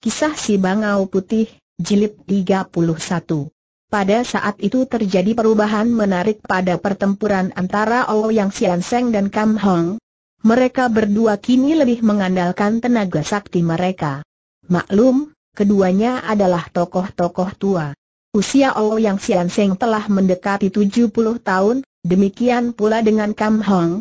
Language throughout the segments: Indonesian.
Kisah si Bangau Putih, Jilid 31 Pada saat itu terjadi perubahan menarik pada pertempuran antara Ouyang Sian Seng dan Kam Hong. Mereka berdua kini lebih mengandalkan tenaga sakti mereka. Maklum, keduanya adalah tokoh-tokoh tua. Usia Ouyang Sian Seng telah mendekati 70 tahun, demikian pula dengan Kam Hong,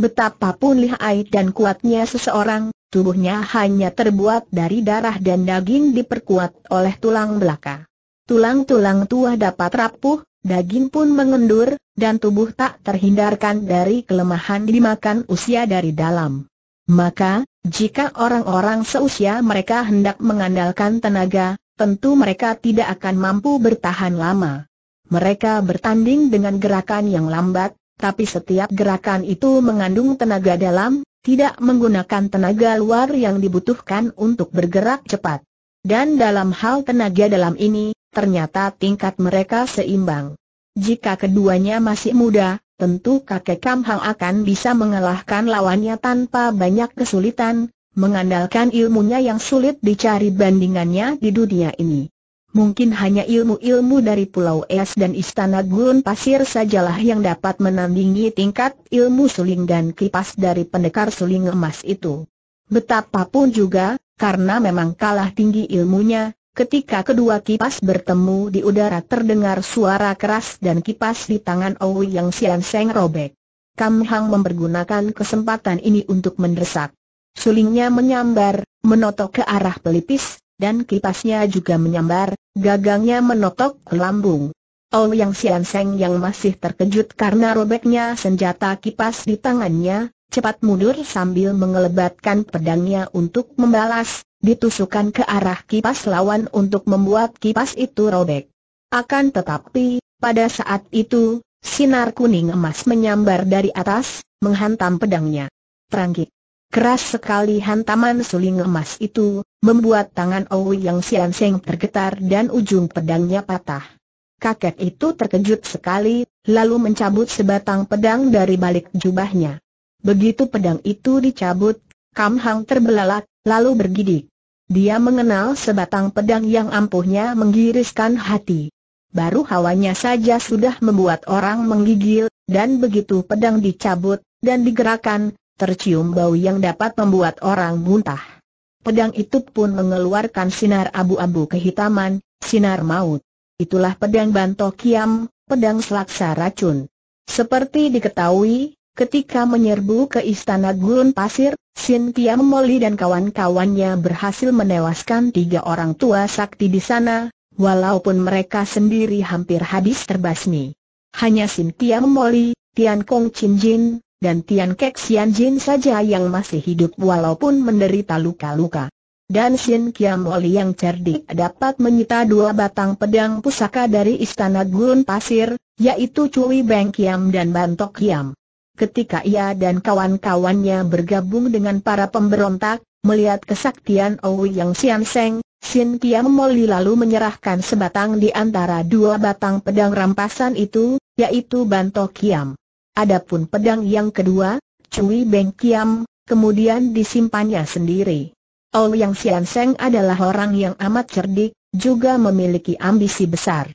Betapapun lihai dan kuatnya seseorang, tubuhnya hanya terbuat dari darah dan daging diperkuat oleh tulang belaka. Tulang-tulang tua dapat rapuh, daging pun mengendur, dan tubuh tak terhindarkan dari kelemahan dimakan usia dari dalam. Maka, jika orang-orang seusia mereka hendak mengandalkan tenaga, tentu mereka tidak akan mampu bertahan lama. Mereka bertanding dengan gerakan yang lambat, tapi setiap gerakan itu mengandung tenaga dalam, tidak menggunakan tenaga luar yang dibutuhkan untuk bergerak cepat. Dan dalam hal tenaga dalam ini, ternyata tingkat mereka seimbang. Jika keduanya masih muda, tentu kakek Kamhang akan bisa mengalahkan lawannya tanpa banyak kesulitan, mengandalkan ilmunya yang sulit dicari bandingannya di dunia ini. Mungkin hanya ilmu-ilmu dari Pulau Es dan Istana Gurun Pasir sajalah yang dapat menandingi tingkat ilmu suling dan kipas dari pendekar suling emas itu. Betapapun juga, karena memang kalah tinggi ilmunya, ketika kedua kipas bertemu di udara terdengar suara keras dan kipas di tangan Owi yang siang Seng robek. Kam Hang mempergunakan kesempatan ini untuk mendesak. Sulingnya menyambar, menotok ke arah pelipis, dan kipasnya juga menyambar, gagangnya menotok lambung. Oh yang Sian yang masih terkejut karena robeknya senjata kipas di tangannya, cepat mundur sambil mengelebatkan pedangnya untuk membalas, ditusukan ke arah kipas lawan untuk membuat kipas itu robek. Akan tetapi, pada saat itu, sinar kuning emas menyambar dari atas, menghantam pedangnya. Terangkit. Keras sekali hantaman suling emas itu, membuat tangan Owi yang Sian Seng tergetar dan ujung pedangnya patah. Kakek itu terkejut sekali, lalu mencabut sebatang pedang dari balik jubahnya. Begitu pedang itu dicabut, Kam Hang terbelalak, lalu bergidik. Dia mengenal sebatang pedang yang ampuhnya menggiriskan hati. Baru hawanya saja sudah membuat orang menggigil, dan begitu pedang dicabut, dan digerakkan, tercium bau yang dapat membuat orang muntah. Pedang itu pun mengeluarkan sinar abu-abu kehitaman, sinar maut. Itulah pedang Banto Kiam, pedang selaksa racun. Seperti diketahui, ketika menyerbu ke istana Gurun Pasir, Sin Kiam Moli dan kawan-kawannya berhasil menewaskan tiga orang tua sakti di sana, walaupun mereka sendiri hampir habis terbasmi. Hanya Sin Kiam Moli, Tian Kong Chin Jin, dan Tian Kek Sian Jin saja yang masih hidup walaupun menderita luka-luka. Dan Xin Kiam Oli yang cerdik dapat menyita dua batang pedang pusaka dari Istana Gurun Pasir, yaitu Cui Beng Kiam dan Bantok Kiam. Ketika ia dan kawan-kawannya bergabung dengan para pemberontak, melihat kesaktian Owi yang Sian Seng, Sin Kiam Moli lalu menyerahkan sebatang di antara dua batang pedang rampasan itu, yaitu Bantok Kiam. Adapun pedang yang kedua, Cui Beng Kiam, kemudian disimpannya sendiri. Ol Yang Sian Seng adalah orang yang amat cerdik, juga memiliki ambisi besar.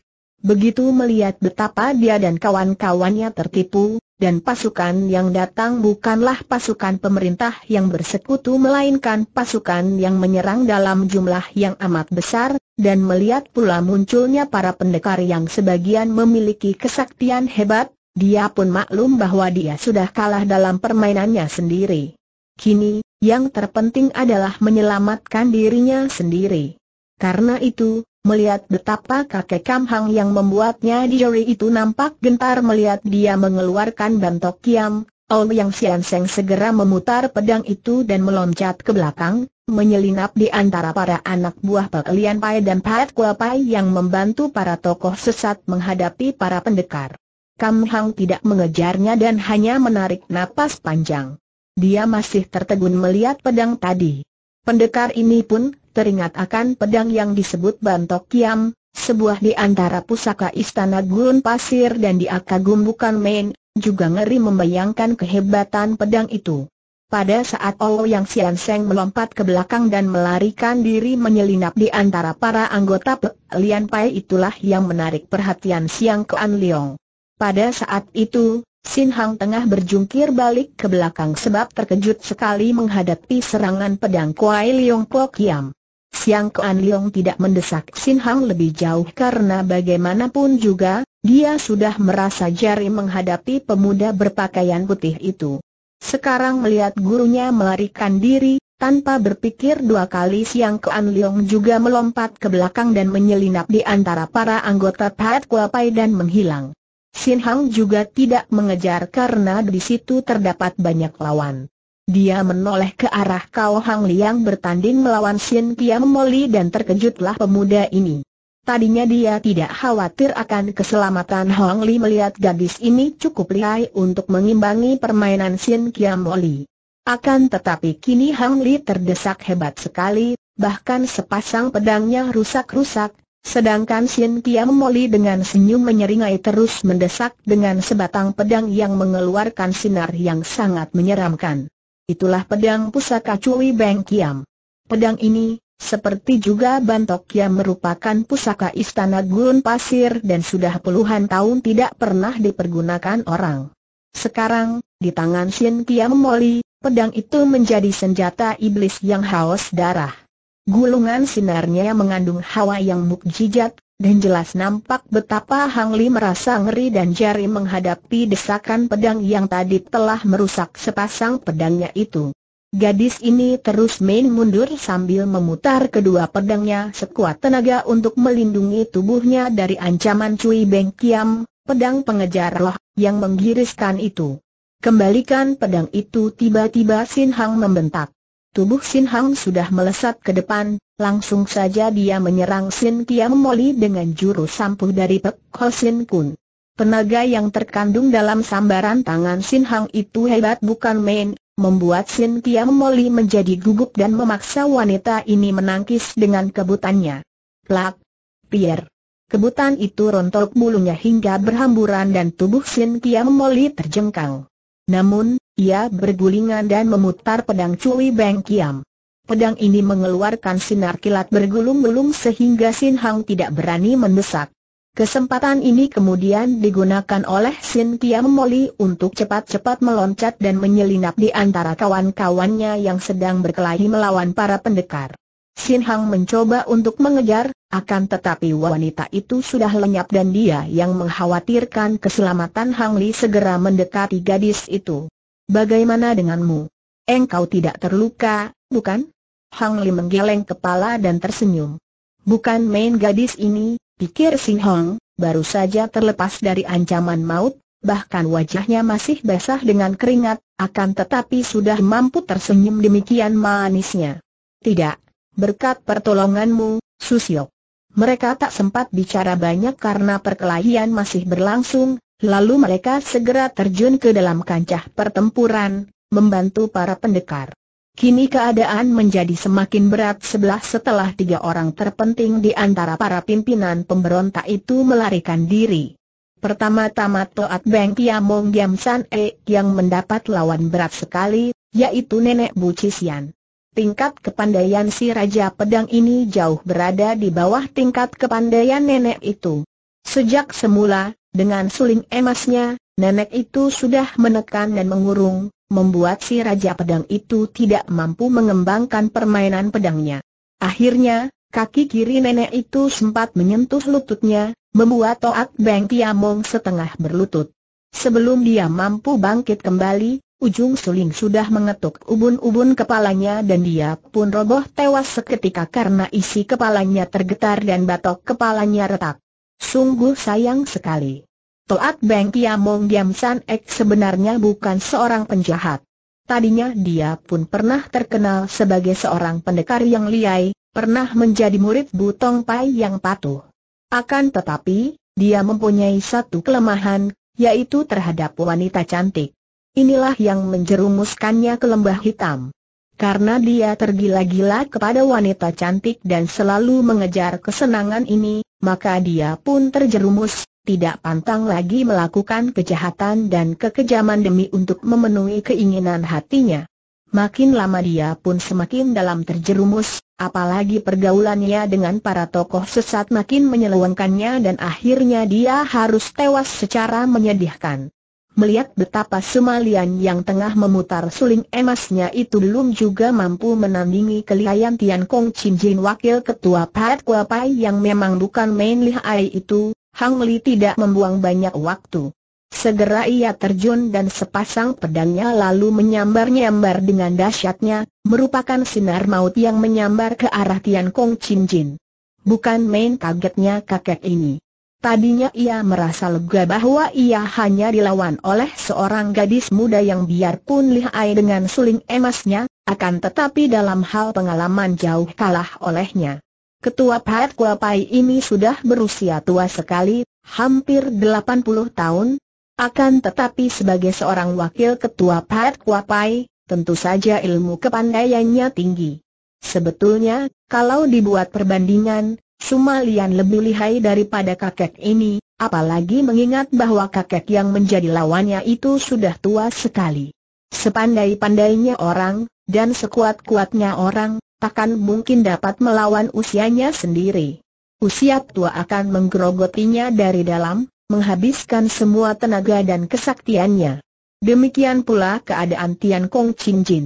Begitu melihat betapa dia dan kawan-kawannya tertipu, dan pasukan yang datang bukanlah pasukan pemerintah yang bersekutu melainkan pasukan yang menyerang dalam jumlah yang amat besar, dan melihat pula munculnya para pendekar yang sebagian memiliki kesaktian hebat, dia pun maklum bahwa dia sudah kalah dalam permainannya sendiri. Kini, yang terpenting adalah menyelamatkan dirinya sendiri. Karena itu, melihat betapa kakek Kamhang yang membuatnya di diori itu nampak gentar melihat dia mengeluarkan bantok kiam, Ong Yang Sian Seng segera memutar pedang itu dan meloncat ke belakang, menyelinap di antara para anak buah Pak Lian Pai dan Pat Kua Pai yang membantu para tokoh sesat menghadapi para pendekar. Kam Hang tidak mengejarnya dan hanya menarik napas panjang. Dia masih tertegun melihat pedang tadi. Pendekar ini pun teringat akan pedang yang disebut Bantok Kiam, sebuah di antara pusaka istana gurun pasir dan di Akagum bukan main, juga ngeri membayangkan kehebatan pedang itu. Pada saat Olo oh Yang Sian Seng melompat ke belakang dan melarikan diri menyelinap di antara para anggota Pe Lian Pai itulah yang menarik perhatian Siang Kuan Leong. Pada saat itu, Sin Hang tengah berjungkir balik ke belakang sebab terkejut sekali menghadapi serangan pedang Kuai Leong Po Kiam. Siang Kuan Leong tidak mendesak Sin Hang lebih jauh karena bagaimanapun juga, dia sudah merasa jari menghadapi pemuda berpakaian putih itu. Sekarang melihat gurunya melarikan diri, tanpa berpikir dua kali Siang Kuan Leong juga melompat ke belakang dan menyelinap di antara para anggota Pat Kuapai dan menghilang. Sin Hang juga tidak mengejar karena di situ terdapat banyak lawan. Dia menoleh ke arah Kao Hang Liang bertanding melawan Sin Kiam Moli dan terkejutlah pemuda ini. Tadinya dia tidak khawatir akan keselamatan Hong Li melihat gadis ini cukup lihai untuk mengimbangi permainan Sin Kiam Moli. Akan tetapi kini Hong Li terdesak hebat sekali, bahkan sepasang pedangnya rusak-rusak, Sedangkan Sin Kiam Moli dengan senyum menyeringai terus mendesak dengan sebatang pedang yang mengeluarkan sinar yang sangat menyeramkan. Itulah pedang pusaka Cui Beng Kiam. Pedang ini, seperti juga Bantok Kiam merupakan pusaka istana gurun pasir dan sudah puluhan tahun tidak pernah dipergunakan orang. Sekarang, di tangan Sin Kiam Moli, pedang itu menjadi senjata iblis yang haus darah. Gulungan sinarnya mengandung hawa yang mukjizat, dan jelas nampak betapa Hang Li merasa ngeri dan jari menghadapi desakan pedang yang tadi telah merusak sepasang pedangnya itu. Gadis ini terus main mundur sambil memutar kedua pedangnya sekuat tenaga untuk melindungi tubuhnya dari ancaman Cui Beng Kiam, pedang pengejar roh, yang menggiriskan itu. Kembalikan pedang itu tiba-tiba Sin Hang membentak. Tubuh Sin Hang sudah melesat ke depan, langsung saja dia menyerang Sin Kiam Moli dengan jurus sampuh dari Pek Ho Sin Kun. Tenaga yang terkandung dalam sambaran tangan Sin Hang itu hebat bukan main, membuat Sin Kiam Moli menjadi gugup dan memaksa wanita ini menangkis dengan kebutannya. Plak! Pier! Kebutan itu rontok bulunya hingga berhamburan dan tubuh Sin Kiam Moli terjengkang. Namun, ia bergulingan dan memutar pedang Cui Beng Kiam. Pedang ini mengeluarkan sinar kilat bergulung-gulung sehingga Sin Hang tidak berani mendesak. Kesempatan ini kemudian digunakan oleh Sin Kiam Moli untuk cepat-cepat meloncat dan menyelinap di antara kawan-kawannya yang sedang berkelahi melawan para pendekar. Sin Hang mencoba untuk mengejar, akan tetapi wanita itu sudah lenyap dan dia yang mengkhawatirkan keselamatan Hang Li segera mendekati gadis itu. Bagaimana denganmu? Engkau tidak terluka, bukan? Hang Li menggeleng kepala dan tersenyum. Bukan main gadis ini, pikir Sin Hang, baru saja terlepas dari ancaman maut, bahkan wajahnya masih basah dengan keringat, akan tetapi sudah mampu tersenyum demikian manisnya. Tidak, berkat pertolonganmu, Susio. Mereka tak sempat bicara banyak karena perkelahian masih berlangsung, lalu mereka segera terjun ke dalam kancah pertempuran, membantu para pendekar. Kini keadaan menjadi semakin berat sebelah setelah tiga orang terpenting di antara para pimpinan pemberontak itu melarikan diri. Pertama-tama Toat Beng Kiamong Giam San E yang mendapat lawan berat sekali, yaitu Nenek Bu Cisian tingkat kepandaian si Raja Pedang ini jauh berada di bawah tingkat kepandaian nenek itu. Sejak semula, dengan suling emasnya, nenek itu sudah menekan dan mengurung, membuat si Raja Pedang itu tidak mampu mengembangkan permainan pedangnya. Akhirnya, kaki kiri nenek itu sempat menyentuh lututnya, membuat Toak Beng Tiamong setengah berlutut. Sebelum dia mampu bangkit kembali, Ujung suling sudah mengetuk ubun-ubun kepalanya dan dia pun roboh tewas seketika karena isi kepalanya tergetar dan batok kepalanya retak. Sungguh sayang sekali. Toat Beng Kiamong Diam San Ek sebenarnya bukan seorang penjahat. Tadinya dia pun pernah terkenal sebagai seorang pendekar yang liai, pernah menjadi murid Butong Pai yang patuh. Akan tetapi, dia mempunyai satu kelemahan, yaitu terhadap wanita cantik. Inilah yang menjerumuskannya ke lembah hitam. Karena dia tergila-gila kepada wanita cantik dan selalu mengejar kesenangan ini, maka dia pun terjerumus, tidak pantang lagi melakukan kejahatan dan kekejaman demi untuk memenuhi keinginan hatinya. Makin lama dia pun semakin dalam terjerumus, apalagi pergaulannya dengan para tokoh sesat makin menyelewengkannya dan akhirnya dia harus tewas secara menyedihkan melihat betapa semalian yang tengah memutar suling emasnya itu belum juga mampu menandingi kelihayan Tian Kong Chin Jin wakil ketua Pat Kua Pai yang memang bukan main lihai itu, Hang Li tidak membuang banyak waktu. Segera ia terjun dan sepasang pedangnya lalu menyambar-nyambar dengan dahsyatnya, merupakan sinar maut yang menyambar ke arah Tian Kong Chin Jin. Bukan main kagetnya kakek ini. Tadinya ia merasa lega bahwa ia hanya dilawan oleh seorang gadis muda yang biarpun lihai dengan suling emasnya, akan tetapi dalam hal pengalaman jauh kalah olehnya. Ketua Part Kuapai ini sudah berusia tua sekali, hampir 80 tahun, akan tetapi sebagai seorang wakil ketua Part Kuapai, tentu saja ilmu kepandaiannya tinggi. Sebetulnya, kalau dibuat perbandingan, Sumalian lebih lihai daripada kakek ini, apalagi mengingat bahwa kakek yang menjadi lawannya itu sudah tua sekali. Sepandai-pandainya orang, dan sekuat-kuatnya orang, takkan mungkin dapat melawan usianya sendiri. Usia tua akan menggerogotinya dari dalam, menghabiskan semua tenaga dan kesaktiannya. Demikian pula keadaan Tian Kong Chin Jin.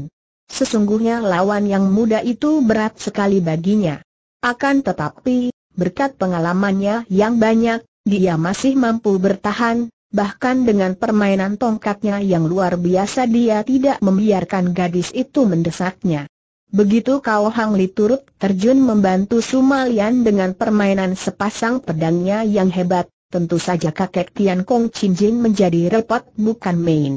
Sesungguhnya lawan yang muda itu berat sekali baginya. Akan tetapi, berkat pengalamannya yang banyak, dia masih mampu bertahan, bahkan dengan permainan tongkatnya yang luar biasa dia tidak membiarkan gadis itu mendesaknya. Begitu Kau Hang Li turut terjun membantu Sumalian dengan permainan sepasang pedangnya yang hebat, tentu saja kakek Tian Kong Chin Jin menjadi repot bukan main.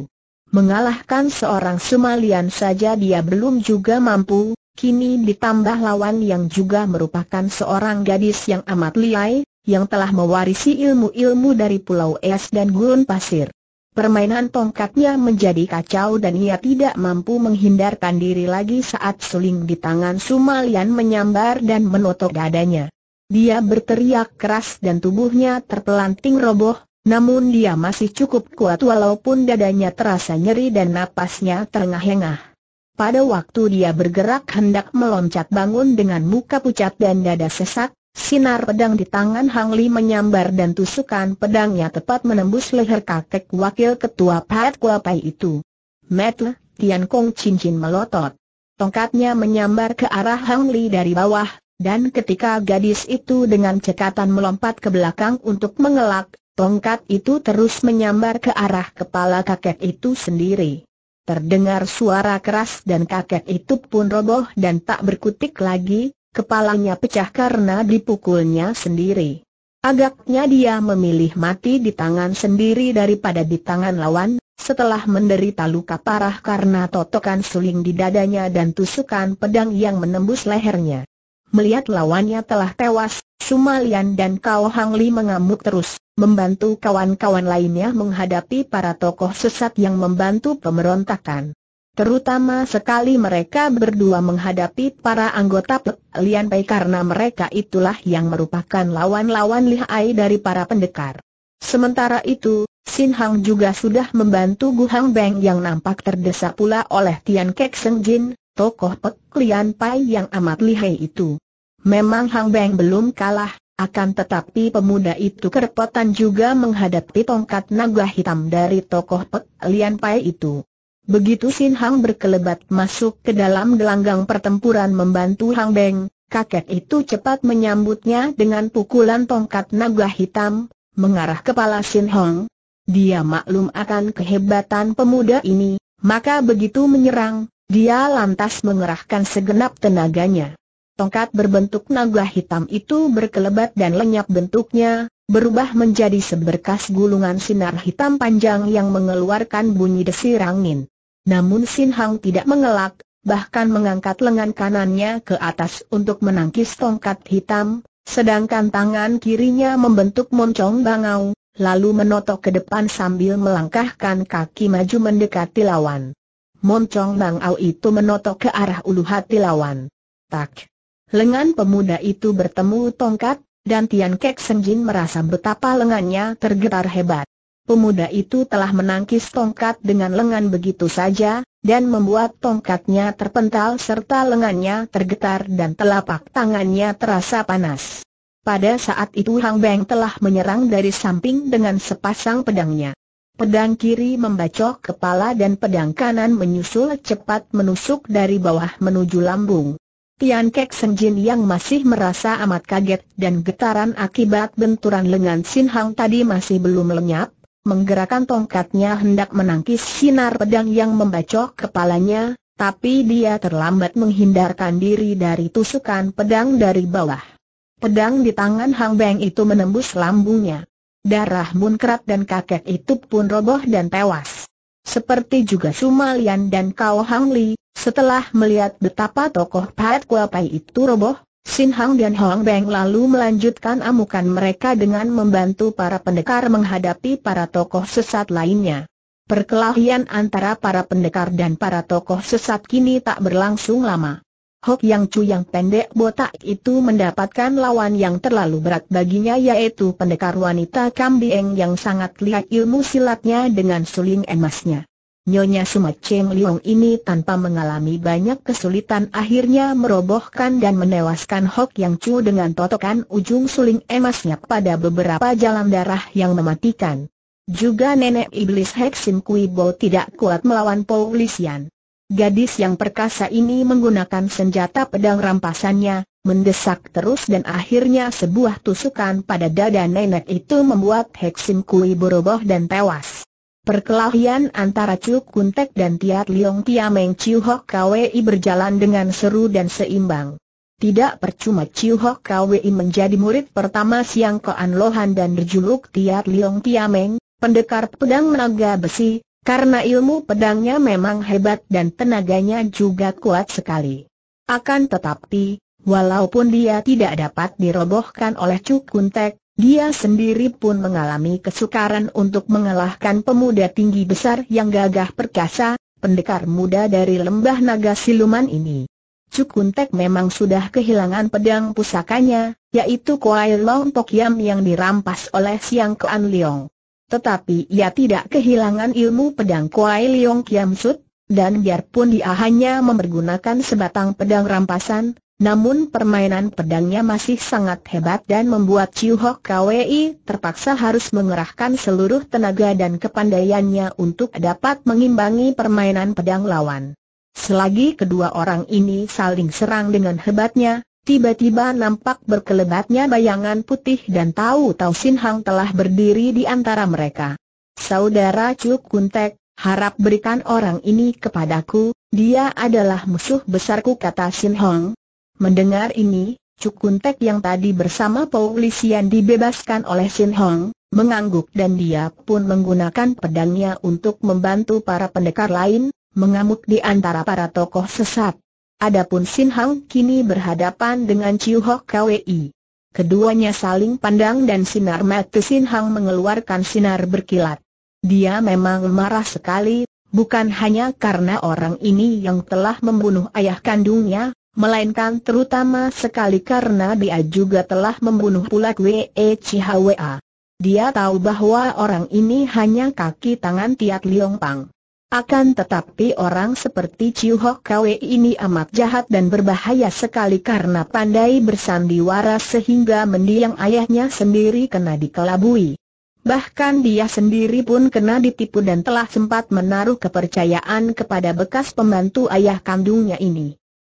Mengalahkan seorang Sumalian saja dia belum juga mampu, Kini ditambah lawan yang juga merupakan seorang gadis yang amat liai, yang telah mewarisi ilmu-ilmu dari Pulau Es dan Gurun Pasir. Permainan tongkatnya menjadi kacau dan ia tidak mampu menghindarkan diri lagi saat suling di tangan Sumalian menyambar dan menotok dadanya. Dia berteriak keras dan tubuhnya terpelanting roboh, namun dia masih cukup kuat walaupun dadanya terasa nyeri dan napasnya terengah-engah. Pada waktu dia bergerak hendak meloncat bangun dengan muka pucat dan dada sesak, sinar pedang di tangan Hang Li menyambar dan tusukan pedangnya tepat menembus leher kakek wakil ketua Pat Pai itu. Metle, Tian Kong cincin melotot. Tongkatnya menyambar ke arah Hang Li dari bawah, dan ketika gadis itu dengan cekatan melompat ke belakang untuk mengelak, tongkat itu terus menyambar ke arah kepala kakek itu sendiri. Terdengar suara keras dan kakek itu pun roboh dan tak berkutik lagi, kepalanya pecah karena dipukulnya sendiri. Agaknya dia memilih mati di tangan sendiri daripada di tangan lawan, setelah menderita luka parah karena totokan suling di dadanya dan tusukan pedang yang menembus lehernya. Melihat lawannya telah tewas, Sumalian dan Kau Li mengamuk terus, membantu kawan-kawan lainnya menghadapi para tokoh sesat yang membantu pemberontakan. Terutama sekali mereka berdua menghadapi para anggota Pek Lian Pai karena mereka itulah yang merupakan lawan-lawan lihai dari para pendekar. Sementara itu, Sin Hang juga sudah membantu Gu Hang Beng yang nampak terdesak pula oleh Tian Kek Seng Jin, tokoh Pek Lian Pai yang amat lihai itu. Memang Hang Beng belum kalah, akan tetapi pemuda itu kerepotan juga menghadapi tongkat naga hitam dari tokoh Pek Lian Pai itu. Begitu Sin Hang berkelebat masuk ke dalam gelanggang pertempuran membantu Hang Beng, kakek itu cepat menyambutnya dengan pukulan tongkat naga hitam, mengarah kepala Sin Hong. Dia maklum akan kehebatan pemuda ini, maka begitu menyerang, dia lantas mengerahkan segenap tenaganya. Tongkat berbentuk naga hitam itu berkelebat dan lenyap bentuknya, berubah menjadi seberkas gulungan sinar hitam panjang yang mengeluarkan bunyi desir angin. Namun Sin Hang tidak mengelak, bahkan mengangkat lengan kanannya ke atas untuk menangkis tongkat hitam, sedangkan tangan kirinya membentuk moncong bangau, lalu menotok ke depan sambil melangkahkan kaki maju mendekati lawan. Moncong bangau itu menotok ke arah ulu hati lawan. Tak. Lengan pemuda itu bertemu tongkat, dan Tian Kek Senjin merasa betapa lengannya tergetar hebat. Pemuda itu telah menangkis tongkat dengan lengan begitu saja, dan membuat tongkatnya terpental serta lengannya tergetar dan telapak tangannya terasa panas. Pada saat itu Hang Beng telah menyerang dari samping dengan sepasang pedangnya. Pedang kiri membacok kepala dan pedang kanan menyusul cepat menusuk dari bawah menuju lambung. Tian Kek Senjin yang masih merasa amat kaget dan getaran akibat benturan lengan Sin Hang tadi masih belum lenyap, menggerakkan tongkatnya hendak menangkis sinar pedang yang membacok kepalanya, tapi dia terlambat menghindarkan diri dari tusukan pedang dari bawah. Pedang di tangan Hang Beng itu menembus lambungnya. Darah munkrat dan kakek itu pun roboh dan tewas. Seperti juga Sumalian dan Kao Hang Li, setelah melihat betapa tokoh Pat Kuapai itu roboh, Sin Hang dan Hong Beng lalu melanjutkan amukan mereka dengan membantu para pendekar menghadapi para tokoh sesat lainnya. Perkelahian antara para pendekar dan para tokoh sesat kini tak berlangsung lama. Hok Yang Chu yang pendek botak itu mendapatkan lawan yang terlalu berat baginya yaitu pendekar wanita Kam Bieng yang sangat lihat ilmu silatnya dengan suling emasnya. Nyonya Sumat Cheng Liong ini tanpa mengalami banyak kesulitan akhirnya merobohkan dan menewaskan Hok Yang Chu dengan totokan ujung suling emasnya pada beberapa jalan darah yang mematikan. Juga nenek iblis Sim Kui Bo tidak kuat melawan Paulusian. Gadis yang perkasa ini menggunakan senjata pedang rampasannya, mendesak terus dan akhirnya sebuah tusukan pada dada nenek itu membuat Sim Kui Bo roboh dan tewas. Perkelahian antara Chu Kuntek dan Tiat Liong Tiameng Chiu Hok Kwei berjalan dengan seru dan seimbang. Tidak percuma Chiu Hok Kwei menjadi murid pertama Siang Koan Lohan dan berjuluk Tiat Liong Tiameng, pendekar pedang menaga besi, karena ilmu pedangnya memang hebat dan tenaganya juga kuat sekali. Akan tetapi, walaupun dia tidak dapat dirobohkan oleh Chu Kuntek, dia sendiri pun mengalami kesukaran untuk mengalahkan pemuda tinggi besar yang gagah perkasa, pendekar muda dari lembah naga siluman ini. Tek memang sudah kehilangan pedang pusakanya, yaitu Kuai Long Tok yang dirampas oleh Siang Kuan Leong. Tetapi ia tidak kehilangan ilmu pedang Kuai Leong Kiam Sut, dan biarpun dia hanya mempergunakan sebatang pedang rampasan, namun permainan pedangnya masih sangat hebat dan membuat Chiu Hok Kwei terpaksa harus mengerahkan seluruh tenaga dan kepandaiannya untuk dapat mengimbangi permainan pedang lawan. Selagi kedua orang ini saling serang dengan hebatnya, tiba-tiba nampak berkelebatnya bayangan putih dan tahu Tau Sin Hang telah berdiri di antara mereka. Saudara Cuk Kuntek, harap berikan orang ini kepadaku, dia adalah musuh besarku kata Sin Hong, Mendengar ini, Cukuntek yang tadi bersama Paulisian dibebaskan oleh Sin Hong, mengangguk dan dia pun menggunakan pedangnya untuk membantu para pendekar lain, mengamuk di antara para tokoh sesat. Adapun Sin Hong kini berhadapan dengan Chiu Hok Kwei. Keduanya saling pandang dan sinar mata Sin Hong mengeluarkan sinar berkilat. Dia memang marah sekali, bukan hanya karena orang ini yang telah membunuh ayah kandungnya, melainkan terutama sekali karena dia juga telah membunuh pula Wee Chihwa. Dia tahu bahwa orang ini hanya kaki tangan Tiat Liong Pang. Akan tetapi orang seperti Chiu Hok Kwe ini amat jahat dan berbahaya sekali karena pandai bersandiwara sehingga mendiang ayahnya sendiri kena dikelabui. Bahkan dia sendiri pun kena ditipu dan telah sempat menaruh kepercayaan kepada bekas pembantu ayah kandungnya ini.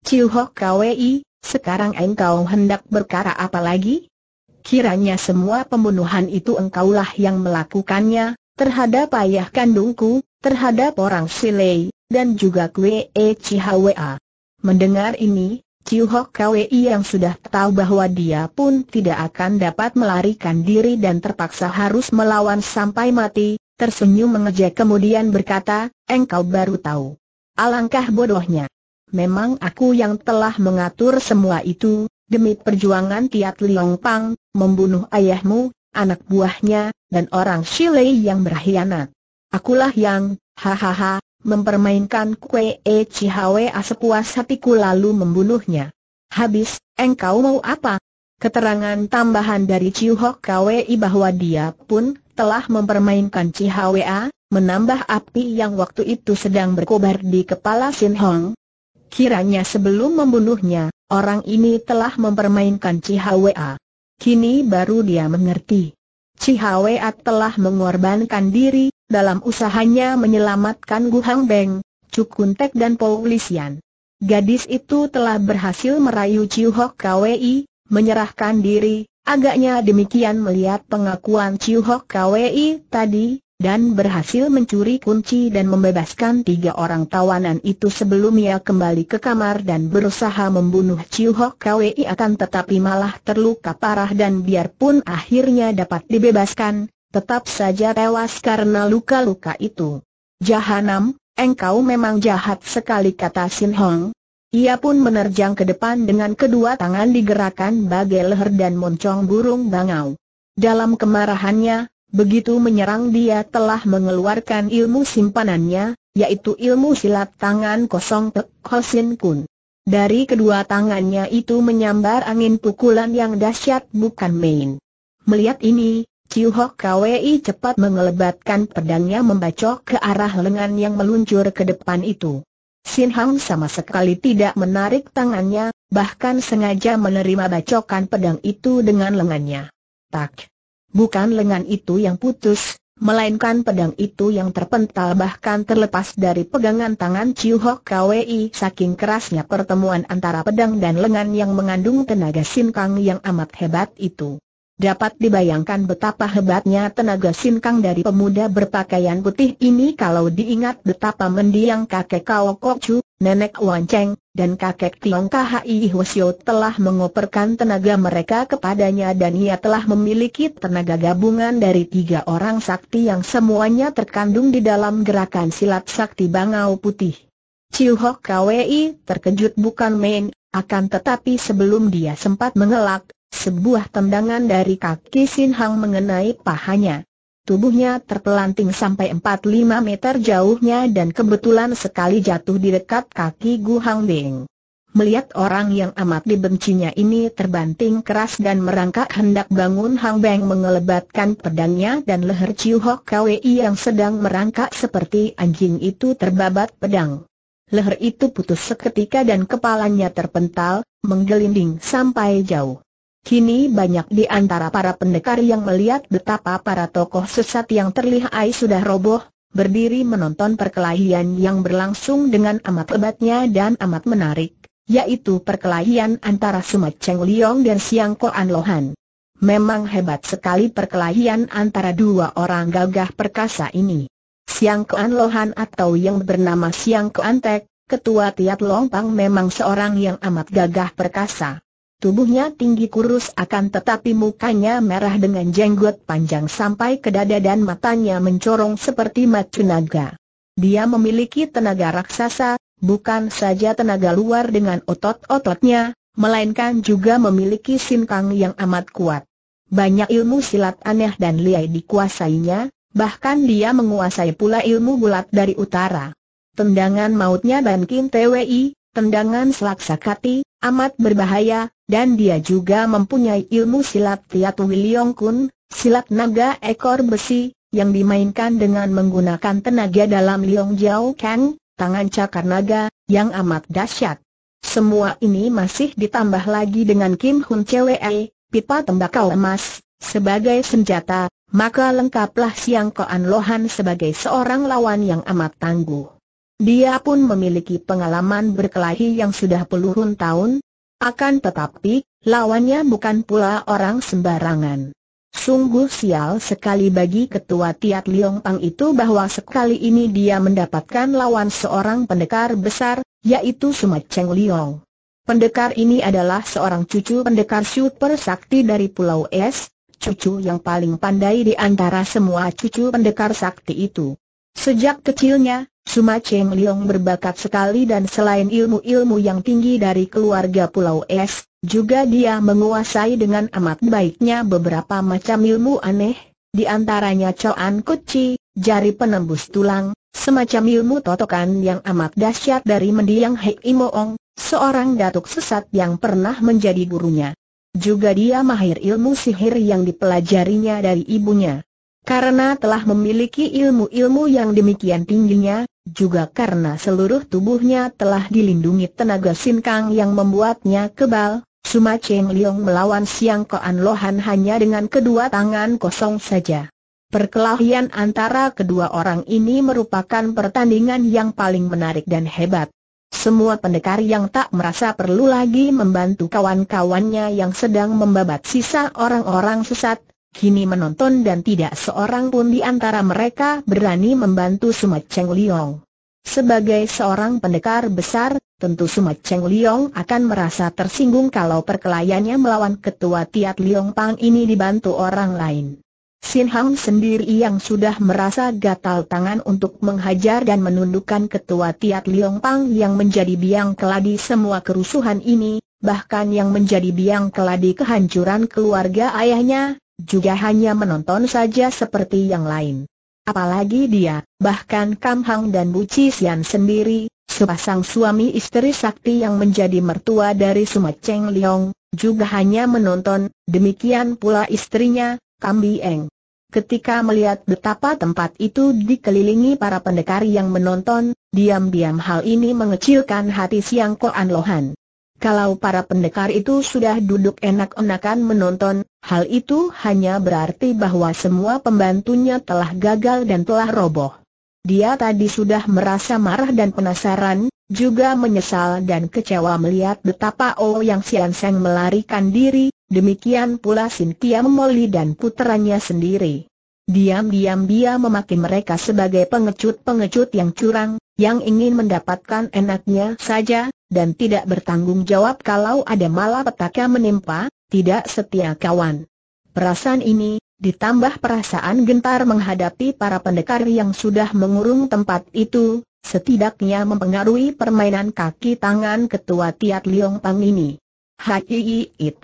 Chiu Ho Kwei, sekarang engkau hendak berkara apa lagi? Kiranya semua pembunuhan itu engkaulah yang melakukannya, terhadap ayah kandungku, terhadap orang Silei, dan juga Kwee Chihwa. Mendengar ini, Chiu Ho Kwei yang sudah tahu bahwa dia pun tidak akan dapat melarikan diri dan terpaksa harus melawan sampai mati, tersenyum mengejek kemudian berkata, engkau baru tahu. Alangkah bodohnya. Memang aku yang telah mengatur semua itu, demi perjuangan Tiat Liong Pang, membunuh ayahmu, anak buahnya, dan orang Chile yang berkhianat. Akulah yang, hahaha, mempermainkan Kue E Chihawe sepuas hatiku lalu membunuhnya. Habis, engkau mau apa? Keterangan tambahan dari Chiu Hok Kwei bahwa dia pun telah mempermainkan A, menambah api yang waktu itu sedang berkobar di kepala Sin Hong, Kiranya sebelum membunuhnya, orang ini telah mempermainkan Cihwa. Kini baru dia mengerti. Cihwa telah mengorbankan diri, dalam usahanya menyelamatkan Gu Hang Beng, Cukun Tek dan Paulisian. Gadis itu telah berhasil merayu Ciu Hok Kwi, menyerahkan diri, agaknya demikian melihat pengakuan Ciu Hok Kwi tadi, dan berhasil mencuri kunci dan membebaskan tiga orang tawanan itu sebelum ia kembali ke kamar dan berusaha membunuh Chiu Hok Kwei akan tetapi malah terluka parah dan biarpun akhirnya dapat dibebaskan, tetap saja tewas karena luka-luka itu. Jahanam, engkau memang jahat sekali kata Sin Hong. Ia pun menerjang ke depan dengan kedua tangan digerakkan bagai leher dan moncong burung bangau. Dalam kemarahannya, begitu menyerang dia telah mengeluarkan ilmu simpanannya, yaitu ilmu silat tangan kosong Pek Hosin Kun. Dari kedua tangannya itu menyambar angin pukulan yang dahsyat bukan main. Melihat ini, Chiu Hok Kwei cepat mengelebatkan pedangnya membacok ke arah lengan yang meluncur ke depan itu. Sin Hang sama sekali tidak menarik tangannya, bahkan sengaja menerima bacokan pedang itu dengan lengannya. Tak. Bukan lengan itu yang putus, melainkan pedang itu yang terpental bahkan terlepas dari pegangan tangan Chiu Hok Kwei saking kerasnya pertemuan antara pedang dan lengan yang mengandung tenaga sinkang yang amat hebat itu. Dapat dibayangkan betapa hebatnya tenaga sinkang dari pemuda berpakaian putih ini kalau diingat betapa mendiang kakek Kao Kok Chu, nenek Wan Cheng, dan kakek Tiong Kahai Hwasyo telah mengoperkan tenaga mereka kepadanya dan ia telah memiliki tenaga gabungan dari tiga orang sakti yang semuanya terkandung di dalam gerakan silat sakti bangau putih. Chiu Hok Kwei terkejut bukan main, akan tetapi sebelum dia sempat mengelak, sebuah tendangan dari kaki Sin Hang mengenai pahanya. Tubuhnya terpelanting sampai 4-5 meter jauhnya dan kebetulan sekali jatuh di dekat kaki Gu Hang Bing. Melihat orang yang amat dibencinya ini terbanting keras dan merangkak hendak bangun Hang Beng mengelebatkan pedangnya dan leher Ciu Hok Kwei yang sedang merangkak seperti anjing itu terbabat pedang. Leher itu putus seketika dan kepalanya terpental, menggelinding sampai jauh. Kini banyak di antara para pendekar yang melihat betapa para tokoh sesat yang terlihai sudah roboh, berdiri menonton perkelahian yang berlangsung dengan amat lebatnya dan amat menarik, yaitu perkelahian antara Sumat Cheng Liong dan Siang Koan Lohan. Memang hebat sekali perkelahian antara dua orang gagah perkasa ini. Siang Koan Lohan atau yang bernama Siang Koan Tek, ketua Tiat Longpang memang seorang yang amat gagah perkasa. Tubuhnya tinggi kurus akan tetapi mukanya merah dengan jenggot panjang sampai ke dada dan matanya mencorong seperti macu naga. Dia memiliki tenaga raksasa, bukan saja tenaga luar dengan otot-ototnya, melainkan juga memiliki sinkang yang amat kuat. Banyak ilmu silat aneh dan liai dikuasainya, bahkan dia menguasai pula ilmu bulat dari utara. Tendangan mautnya Bankin TWI, tendangan selak kati, amat berbahaya, dan dia juga mempunyai ilmu silat Tiatu Wiliong Kun, silat naga ekor besi, yang dimainkan dengan menggunakan tenaga dalam Liong Jiao Kang, tangan cakar naga, yang amat dahsyat. Semua ini masih ditambah lagi dengan Kim Hun Chewe, pipa tembakau emas, sebagai senjata, maka lengkaplah Siang Koan Lohan sebagai seorang lawan yang amat tangguh. Dia pun memiliki pengalaman berkelahi yang sudah puluhan tahun. Akan tetapi, lawannya bukan pula orang sembarangan. Sungguh sial sekali bagi ketua Tiat Liong Pang itu bahwa sekali ini dia mendapatkan lawan seorang pendekar besar, yaitu Sumat Cheng Liong. Pendekar ini adalah seorang cucu pendekar super sakti dari Pulau Es, cucu yang paling pandai di antara semua cucu pendekar sakti itu. Sejak kecilnya, Suma Cheng Liong berbakat sekali dan selain ilmu-ilmu yang tinggi dari keluarga Pulau Es, juga dia menguasai dengan amat baiknya beberapa macam ilmu aneh, di antaranya Choan Kuci, jari penembus tulang, semacam ilmu totokan yang amat dahsyat dari mendiang Hei Imoong, seorang datuk sesat yang pernah menjadi gurunya. Juga dia mahir ilmu sihir yang dipelajarinya dari ibunya. Karena telah memiliki ilmu-ilmu yang demikian tingginya, juga karena seluruh tubuhnya telah dilindungi tenaga sinkang yang membuatnya kebal, Suma Cheng Liong melawan Siang Koan Lohan hanya dengan kedua tangan kosong saja. Perkelahian antara kedua orang ini merupakan pertandingan yang paling menarik dan hebat. Semua pendekar yang tak merasa perlu lagi membantu kawan-kawannya yang sedang membabat sisa orang-orang sesat, kini menonton dan tidak seorang pun di antara mereka berani membantu Sumat Cheng Liong. Sebagai seorang pendekar besar, tentu Sumat Cheng Liong akan merasa tersinggung kalau perkelahiannya melawan ketua Tiat Liong Pang ini dibantu orang lain. Sin Hang sendiri yang sudah merasa gatal tangan untuk menghajar dan menundukkan ketua Tiat Liong Pang yang menjadi biang keladi semua kerusuhan ini, bahkan yang menjadi biang keladi kehancuran keluarga ayahnya, juga hanya menonton saja seperti yang lain. Apalagi dia, bahkan Kam Hang dan Bu Cisian sendiri, sepasang suami istri sakti yang menjadi mertua dari Suma Cheng Liong, juga hanya menonton, demikian pula istrinya, Kam Bieng. Ketika melihat betapa tempat itu dikelilingi para pendekar yang menonton, diam-diam hal ini mengecilkan hati Siang Koan Lohan. Kalau para pendekar itu sudah duduk enak-enakan menonton, hal itu hanya berarti bahwa semua pembantunya telah gagal dan telah roboh. Dia tadi sudah merasa marah dan penasaran, juga menyesal dan kecewa melihat betapa Oh Yang Sian Seng melarikan diri, demikian pula Sintia Moli dan putranya sendiri. Diam-diam dia memaki mereka sebagai pengecut-pengecut yang curang, yang ingin mendapatkan enaknya saja, dan tidak bertanggung jawab kalau ada malapetaka menimpa, tidak setia kawan. Perasaan ini, ditambah perasaan gentar menghadapi para pendekar yang sudah mengurung tempat itu, setidaknya mempengaruhi permainan kaki tangan ketua Tiat Liong Pang ini. Hai it.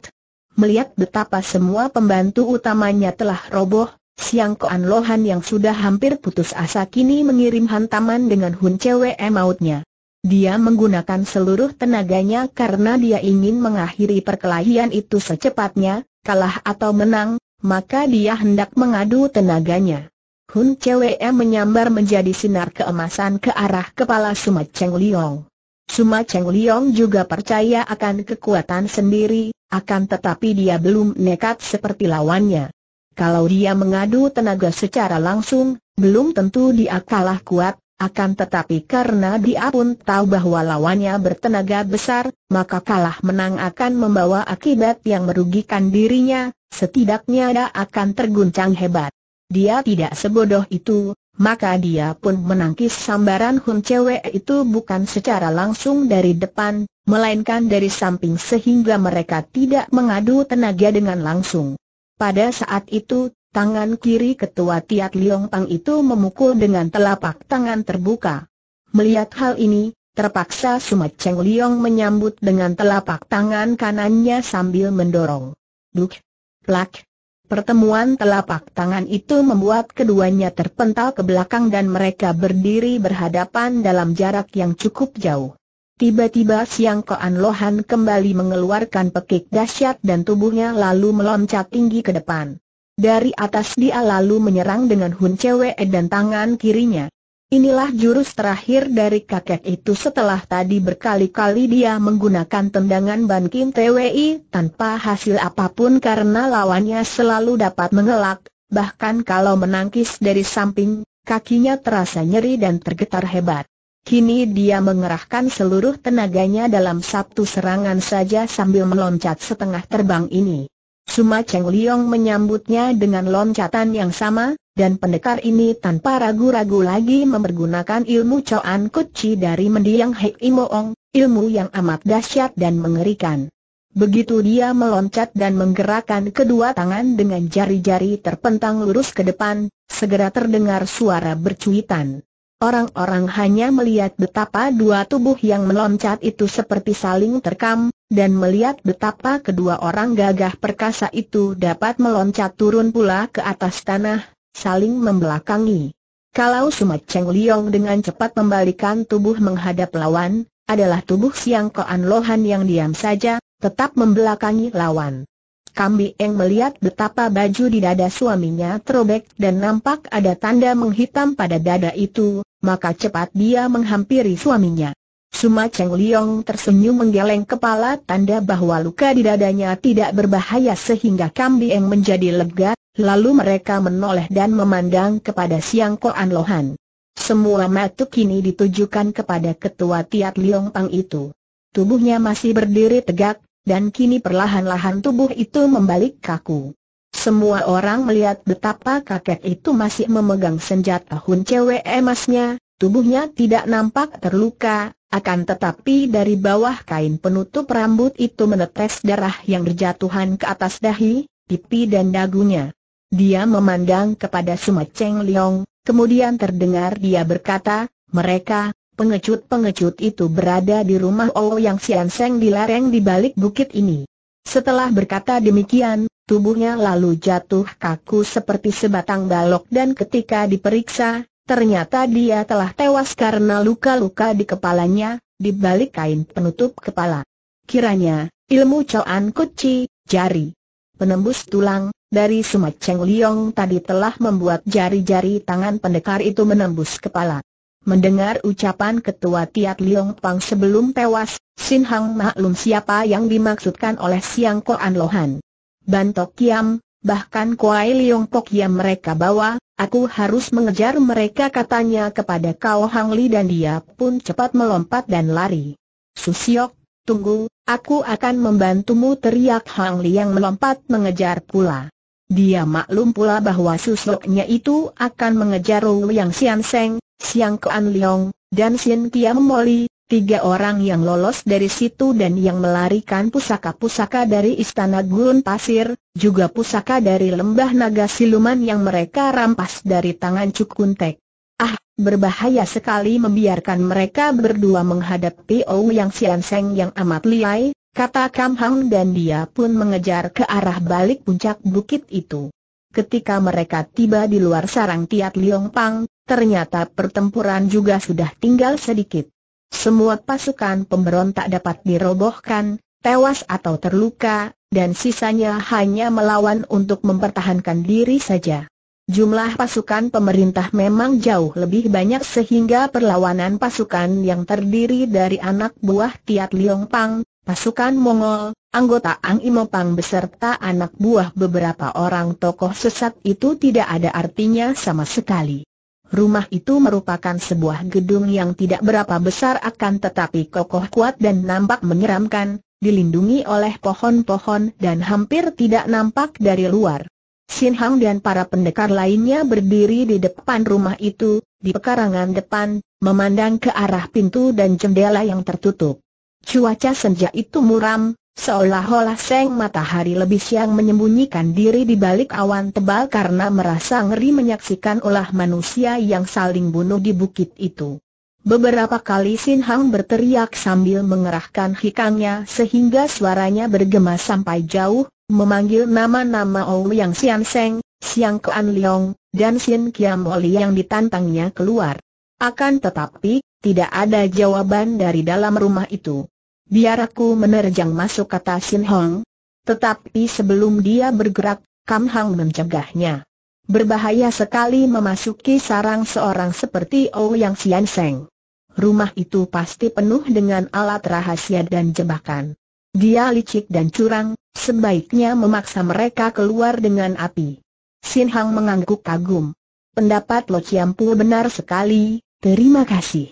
Melihat betapa semua pembantu utamanya telah roboh, Siang Koan Lohan yang sudah hampir putus asa kini mengirim hantaman dengan Hun Cewe mautnya. Dia menggunakan seluruh tenaganya karena dia ingin mengakhiri perkelahian itu secepatnya, kalah atau menang, maka dia hendak mengadu tenaganya. Hun Cwe e menyambar menjadi sinar keemasan ke arah kepala Suma Cheng Liong. Suma Cheng Liong juga percaya akan kekuatan sendiri, akan tetapi dia belum nekat seperti lawannya. Kalau dia mengadu tenaga secara langsung, belum tentu dia kalah kuat, akan tetapi karena dia pun tahu bahwa lawannya bertenaga besar, maka kalah menang akan membawa akibat yang merugikan dirinya, setidaknya dia akan terguncang hebat. Dia tidak sebodoh itu, maka dia pun menangkis sambaran Hun cewek itu bukan secara langsung dari depan, melainkan dari samping sehingga mereka tidak mengadu tenaga dengan langsung. Pada saat itu, Tangan kiri ketua Tiat Liong Pang itu memukul dengan telapak tangan terbuka. Melihat hal ini, terpaksa Sumat Cheng Liong menyambut dengan telapak tangan kanannya sambil mendorong. Duk! Plak! Pertemuan telapak tangan itu membuat keduanya terpental ke belakang dan mereka berdiri berhadapan dalam jarak yang cukup jauh. Tiba-tiba Siang Koan Lohan kembali mengeluarkan pekik dahsyat dan tubuhnya lalu meloncat tinggi ke depan. Dari atas dia lalu menyerang dengan Hun Cewek dan tangan kirinya. Inilah jurus terakhir dari kakek itu setelah tadi berkali-kali dia menggunakan tendangan Ban TWI tanpa hasil apapun karena lawannya selalu dapat mengelak, bahkan kalau menangkis dari samping, kakinya terasa nyeri dan tergetar hebat. Kini dia mengerahkan seluruh tenaganya dalam satu serangan saja sambil meloncat setengah terbang ini. Suma Cheng Liong menyambutnya dengan loncatan yang sama, dan pendekar ini tanpa ragu-ragu lagi mempergunakan ilmu Choan Kuci dari mendiang Hei Imoong, ilmu yang amat dahsyat dan mengerikan. Begitu dia meloncat dan menggerakkan kedua tangan dengan jari-jari terpentang lurus ke depan, segera terdengar suara bercuitan. Orang-orang hanya melihat betapa dua tubuh yang meloncat itu seperti saling terkam, dan melihat betapa kedua orang gagah perkasa itu dapat meloncat turun pula ke atas tanah, saling membelakangi. Kalau Sumat Cheng Liong dengan cepat membalikan tubuh menghadap lawan, adalah tubuh Siang Koan Lohan yang diam saja, tetap membelakangi lawan. Kambi Eng melihat betapa baju di dada suaminya terobek dan nampak ada tanda menghitam pada dada itu, maka cepat dia menghampiri suaminya. Suma Cheng Liong tersenyum menggeleng kepala tanda bahwa luka di dadanya tidak berbahaya sehingga Kambi Eng menjadi lega, lalu mereka menoleh dan memandang kepada Siang Koan Lohan. Semua mata kini ditujukan kepada ketua Tiat Liong Pang itu. Tubuhnya masih berdiri tegak, dan kini perlahan-lahan tubuh itu membalik kaku. Semua orang melihat betapa kakek itu masih memegang senjata hun cewek emasnya, tubuhnya tidak nampak terluka, akan tetapi dari bawah kain penutup rambut itu menetes darah yang berjatuhan ke atas dahi, pipi dan dagunya. Dia memandang kepada Suma Cheng Leong, kemudian terdengar dia berkata, mereka, Pengecut-pengecut itu berada di rumah Ouyang yang sianseng di lereng di balik bukit ini. Setelah berkata demikian, tubuhnya lalu jatuh kaku seperti sebatang balok dan ketika diperiksa, ternyata dia telah tewas karena luka-luka di kepalanya, di balik kain penutup kepala. Kiranya, ilmu Choan Kuci, jari, penembus tulang, dari Sumat Cheng Liong tadi telah membuat jari-jari tangan pendekar itu menembus kepala. Mendengar ucapan ketua Tiat Liong Pang sebelum tewas, Sin Hang maklum siapa yang dimaksudkan oleh Siang Koan Lohan. Bantok Kiam, bahkan Kuai Liong Pok yang mereka bawa, aku harus mengejar mereka katanya kepada Kau Hang Li dan dia pun cepat melompat dan lari. Susiok, tunggu, aku akan membantumu teriak Hang Li yang melompat mengejar pula. Dia maklum pula bahwa susoknya itu akan mengejar Wu Yang Sian Seng, Siang Kuan Leong, dan Sien Kiam Moli, tiga orang yang lolos dari situ dan yang melarikan pusaka-pusaka dari Istana Gurun Pasir, juga pusaka dari Lembah Naga Siluman yang mereka rampas dari tangan Cukuntek. Ah, berbahaya sekali membiarkan mereka berdua menghadapi Ou Yang Sian Seng yang amat liai, kata Kam Hang dan dia pun mengejar ke arah balik puncak bukit itu. Ketika mereka tiba di luar sarang Tiat Liong Pang, ternyata pertempuran juga sudah tinggal sedikit. Semua pasukan pemberontak dapat dirobohkan, tewas atau terluka, dan sisanya hanya melawan untuk mempertahankan diri saja. Jumlah pasukan pemerintah memang jauh lebih banyak sehingga perlawanan pasukan yang terdiri dari anak buah Tiat Liong Pang, pasukan Mongol, anggota Ang Imopang beserta anak buah beberapa orang tokoh sesat itu tidak ada artinya sama sekali. Rumah itu merupakan sebuah gedung yang tidak berapa besar akan tetapi kokoh kuat dan nampak menyeramkan, dilindungi oleh pohon-pohon dan hampir tidak nampak dari luar. Sin Hang dan para pendekar lainnya berdiri di depan rumah itu, di pekarangan depan, memandang ke arah pintu dan jendela yang tertutup. Cuaca senja itu muram, Seolah-olah Seng Matahari lebih siang menyembunyikan diri di balik awan tebal karena merasa ngeri menyaksikan olah manusia yang saling bunuh di bukit itu. Beberapa kali Sin Hang berteriak sambil mengerahkan hikangnya sehingga suaranya bergema sampai jauh, memanggil nama-nama Ou yang Sian Seng, Siang Kean Leong, dan Sin Kiam Oli yang ditantangnya keluar. Akan tetapi, tidak ada jawaban dari dalam rumah itu biar aku menerjang masuk kata Sin Hong. Tetapi sebelum dia bergerak, Kam Hang mencegahnya. Berbahaya sekali memasuki sarang seorang seperti yang Sian Seng. Rumah itu pasti penuh dengan alat rahasia dan jebakan. Dia licik dan curang, sebaiknya memaksa mereka keluar dengan api. Sin Hang mengangguk kagum. Pendapat Lo Chiampu benar sekali, terima kasih.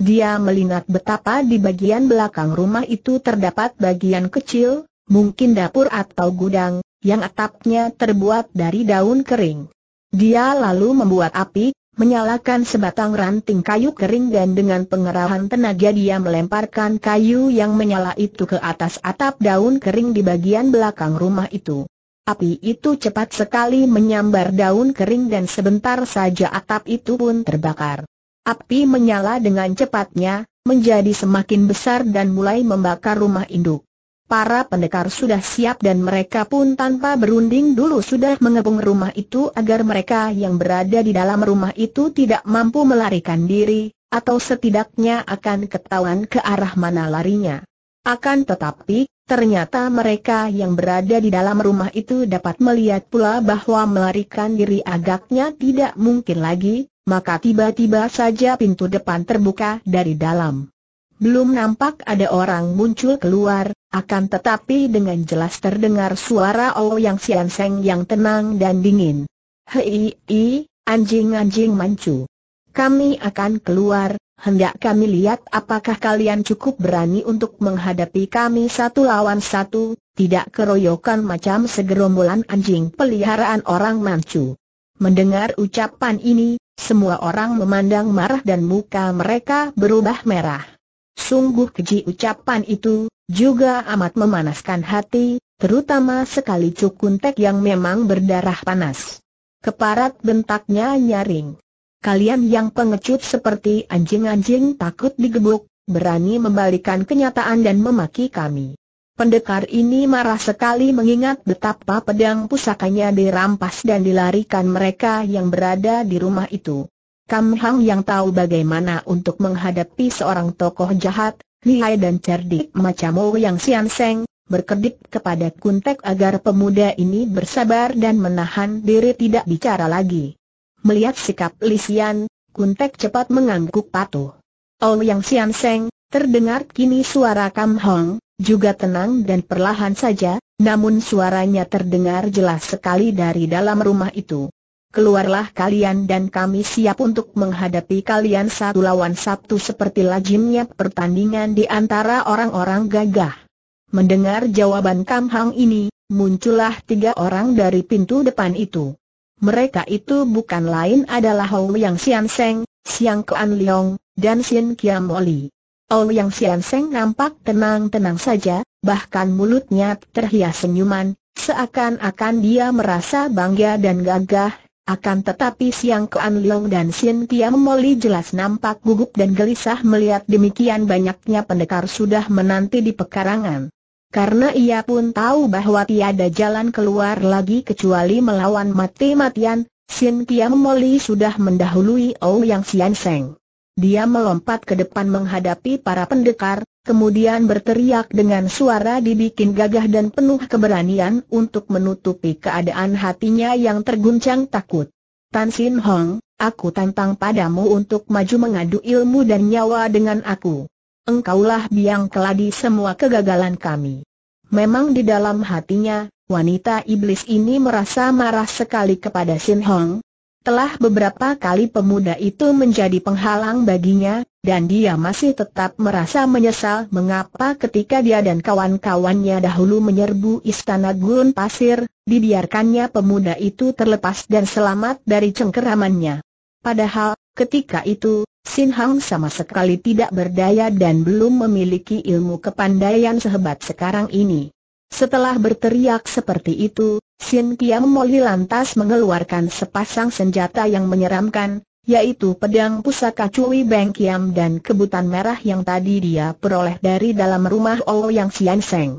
Dia melihat betapa di bagian belakang rumah itu terdapat bagian kecil, mungkin dapur atau gudang, yang atapnya terbuat dari daun kering. Dia lalu membuat api, menyalakan sebatang ranting kayu kering dan dengan pengerahan tenaga dia melemparkan kayu yang menyala itu ke atas atap daun kering di bagian belakang rumah itu. Api itu cepat sekali menyambar daun kering dan sebentar saja atap itu pun terbakar. Api menyala dengan cepatnya, menjadi semakin besar dan mulai membakar rumah induk. Para pendekar sudah siap dan mereka pun tanpa berunding dulu sudah mengepung rumah itu agar mereka yang berada di dalam rumah itu tidak mampu melarikan diri, atau setidaknya akan ketahuan ke arah mana larinya. Akan tetapi, ternyata mereka yang berada di dalam rumah itu dapat melihat pula bahwa melarikan diri agaknya tidak mungkin lagi, maka tiba-tiba saja pintu depan terbuka dari dalam. Belum nampak ada orang muncul keluar, akan tetapi dengan jelas terdengar suara Oh yang sian yang tenang dan dingin. Hei, anjing-anjing mancu. Kami akan keluar, hendak kami lihat apakah kalian cukup berani untuk menghadapi kami satu lawan satu, tidak keroyokan macam segerombolan anjing peliharaan orang mancu. Mendengar ucapan ini, semua orang memandang marah dan muka mereka berubah merah. Sungguh keji ucapan itu, juga amat memanaskan hati, terutama sekali cukun tek yang memang berdarah panas. Keparat bentaknya nyaring. Kalian yang pengecut seperti anjing-anjing takut digebuk, berani membalikan kenyataan dan memaki kami. Pendekar ini marah sekali mengingat betapa pedang pusakanya dirampas dan dilarikan mereka yang berada di rumah itu. Kam Hang yang tahu bagaimana untuk menghadapi seorang tokoh jahat, lihai dan cerdik macam Wu yang Sian Seng, berkedip kepada Kuntek agar pemuda ini bersabar dan menahan diri tidak bicara lagi. Melihat sikap Li Xian, Kuntek cepat mengangguk patuh. Oh Yang Sian Seng, terdengar kini suara Kam Hong, juga tenang dan perlahan saja, namun suaranya terdengar jelas sekali dari dalam rumah itu. Keluarlah kalian dan kami siap untuk menghadapi kalian satu lawan satu seperti lajimnya pertandingan di antara orang-orang gagah. Mendengar jawaban Kam Hang ini, muncullah tiga orang dari pintu depan itu. Mereka itu bukan lain adalah Hou Yang Sian Seng, Siang Kuan Leong, dan Xin Kiam Ouyang Sian Seng nampak tenang-tenang saja, bahkan mulutnya terhias senyuman, seakan-akan dia merasa bangga dan gagah, akan tetapi Siang Kuan Leong dan Sin Kiam Moli jelas nampak gugup dan gelisah melihat demikian banyaknya pendekar sudah menanti di pekarangan. Karena ia pun tahu bahwa tiada jalan keluar lagi kecuali melawan mati-matian, Sin Kiam Moli sudah mendahului Ouyang Sian Seng. Dia melompat ke depan menghadapi para pendekar, kemudian berteriak dengan suara dibikin gagah dan penuh keberanian untuk menutupi keadaan hatinya yang terguncang takut. Tan Sin Hong, aku tantang padamu untuk maju mengadu ilmu dan nyawa dengan aku. Engkaulah biang keladi semua kegagalan kami. Memang di dalam hatinya, wanita iblis ini merasa marah sekali kepada Sin Hong, telah beberapa kali pemuda itu menjadi penghalang baginya, dan dia masih tetap merasa menyesal mengapa ketika dia dan kawan-kawannya dahulu menyerbu istana gurun pasir, dibiarkannya pemuda itu terlepas dan selamat dari cengkeramannya. Padahal, ketika itu, Sin Hang sama sekali tidak berdaya dan belum memiliki ilmu kepandaian sehebat sekarang ini. Setelah berteriak seperti itu, Sin Kiam Moli lantas mengeluarkan sepasang senjata yang menyeramkan, yaitu pedang pusaka Cui Beng Kiam dan kebutan merah yang tadi dia peroleh dari dalam rumah Olo Yang Sian Seng.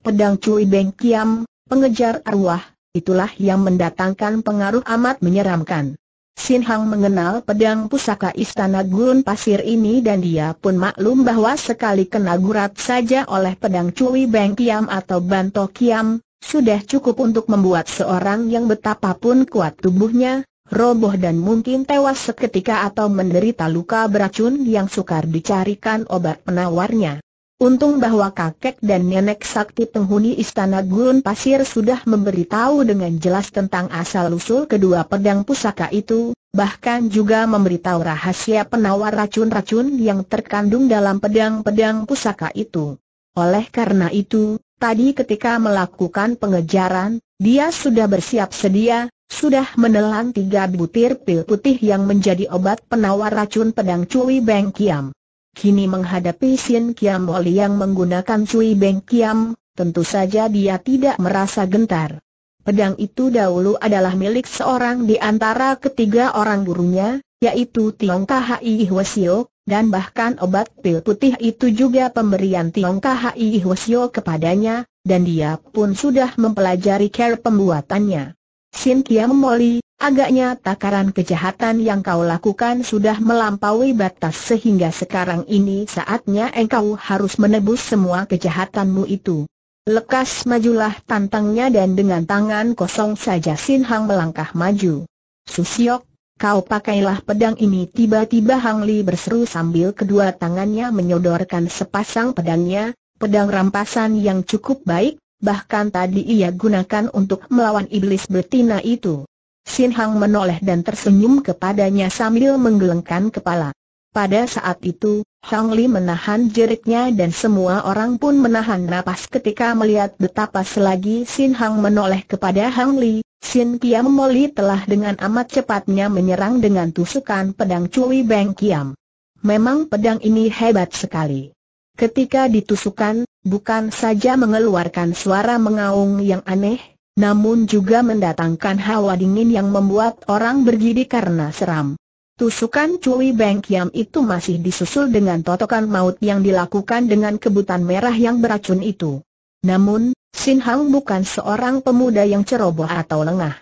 Pedang Cui Beng Kiam, pengejar arwah, itulah yang mendatangkan pengaruh amat menyeramkan. Sin Hang mengenal pedang pusaka istana gurun pasir ini dan dia pun maklum bahwa sekali kena gurat saja oleh pedang Cui Beng Kiam atau Banto Kiam, sudah cukup untuk membuat seorang yang betapapun kuat tubuhnya, roboh dan mungkin tewas seketika atau menderita luka beracun yang sukar dicarikan obat penawarnya. Untung bahwa kakek dan nenek sakti penghuni istana gurun pasir sudah memberitahu dengan jelas tentang asal-usul kedua pedang pusaka itu, bahkan juga memberitahu rahasia penawar racun-racun yang terkandung dalam pedang-pedang pusaka itu. Oleh karena itu, Tadi ketika melakukan pengejaran, dia sudah bersiap sedia, sudah menelan tiga butir pil putih yang menjadi obat penawar racun pedang Cui Beng Kiam. Kini menghadapi Sin Kiam Oli yang menggunakan Cui Beng Kiam, tentu saja dia tidak merasa gentar. Pedang itu dahulu adalah milik seorang di antara ketiga orang gurunya, yaitu Tiong Kha Hwasio, dan bahkan obat pil putih itu juga pemberian Tiong Kahai Hwasyo kepadanya, dan dia pun sudah mempelajari cara pembuatannya. Sin Kiam Moli, agaknya takaran kejahatan yang kau lakukan sudah melampaui batas sehingga sekarang ini saatnya engkau harus menebus semua kejahatanmu itu. Lekas majulah tantangnya dan dengan tangan kosong saja Sin Hang melangkah maju. Susiok, Kau pakailah pedang ini tiba-tiba Hang Li berseru sambil kedua tangannya menyodorkan sepasang pedangnya, pedang rampasan yang cukup baik, bahkan tadi ia gunakan untuk melawan iblis betina itu. Sin Hang menoleh dan tersenyum kepadanya sambil menggelengkan kepala. Pada saat itu, Hang Li menahan jeritnya dan semua orang pun menahan napas ketika melihat betapa selagi Sin Hang menoleh kepada Hang Li, Sin Kiam Moli telah dengan amat cepatnya menyerang dengan tusukan pedang Cui Beng Kiam. Memang pedang ini hebat sekali. Ketika ditusukan, bukan saja mengeluarkan suara mengaung yang aneh, namun juga mendatangkan hawa dingin yang membuat orang bergidi karena seram. Tusukan Cui Beng Kiam itu masih disusul dengan totokan maut yang dilakukan dengan kebutan merah yang beracun itu. Namun, Sin Hang bukan seorang pemuda yang ceroboh atau lengah.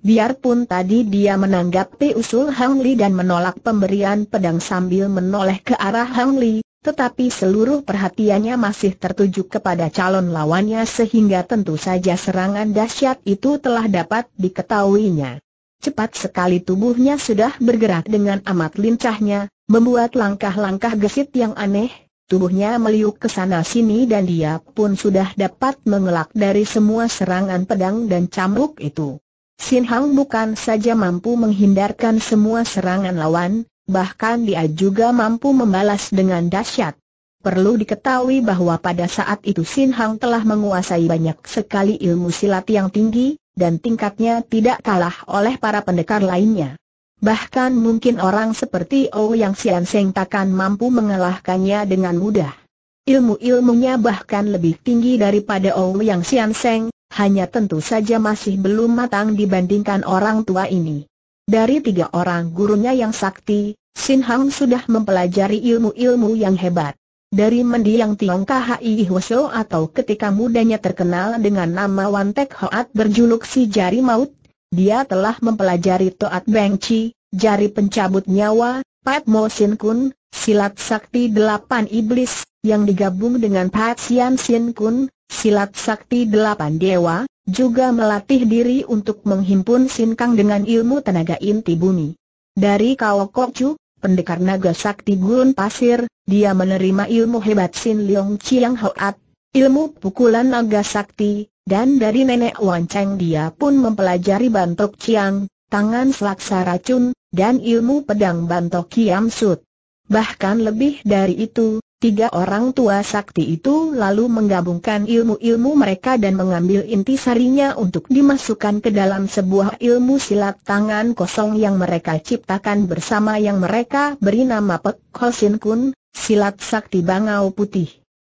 Biarpun tadi dia menanggapi usul Hang Li dan menolak pemberian pedang sambil menoleh ke arah Hang Li, tetapi seluruh perhatiannya masih tertuju kepada calon lawannya sehingga tentu saja serangan dahsyat itu telah dapat diketahuinya. Cepat sekali tubuhnya sudah bergerak dengan amat lincahnya, membuat langkah-langkah gesit yang aneh, tubuhnya meliuk ke sana sini dan dia pun sudah dapat mengelak dari semua serangan pedang dan cambuk itu. Sin Hang bukan saja mampu menghindarkan semua serangan lawan, bahkan dia juga mampu membalas dengan dahsyat. Perlu diketahui bahwa pada saat itu Sin Hang telah menguasai banyak sekali ilmu silat yang tinggi, dan tingkatnya tidak kalah oleh para pendekar lainnya. Bahkan mungkin orang seperti Oh Yang Sian Seng takkan mampu mengalahkannya dengan mudah. Ilmu-ilmunya bahkan lebih tinggi daripada Oh Yang Sian Seng, hanya tentu saja masih belum matang dibandingkan orang tua ini. Dari tiga orang gurunya yang sakti, Sin Hang sudah mempelajari ilmu-ilmu yang hebat. Dari mendiang Tiong Khai Hwasho atau ketika mudanya terkenal dengan nama Wan Tek Hoat berjuluk si jari maut, dia telah mempelajari Toat Beng Chi, jari pencabut nyawa, Pat Mo Sin Kun, silat sakti delapan iblis, yang digabung dengan Pat Sian Sin Kun, silat sakti delapan dewa, juga melatih diri untuk menghimpun Kang dengan ilmu tenaga inti bumi. Dari Kao Kok Chu, pendekar naga sakti gurun pasir, dia menerima ilmu hebat Sin Leong Chiang Hoat, ilmu pukulan naga sakti, dan dari nenek Wan Cheng dia pun mempelajari bantok Chiang, tangan selaksa racun, dan ilmu pedang bantok Kiam Sut. Bahkan lebih dari itu, Tiga orang tua sakti itu lalu menggabungkan ilmu-ilmu mereka dan mengambil inti sarinya untuk dimasukkan ke dalam sebuah ilmu silat tangan kosong yang mereka ciptakan bersama yang mereka beri nama Pek Kosin Kun, silat sakti bangau putih.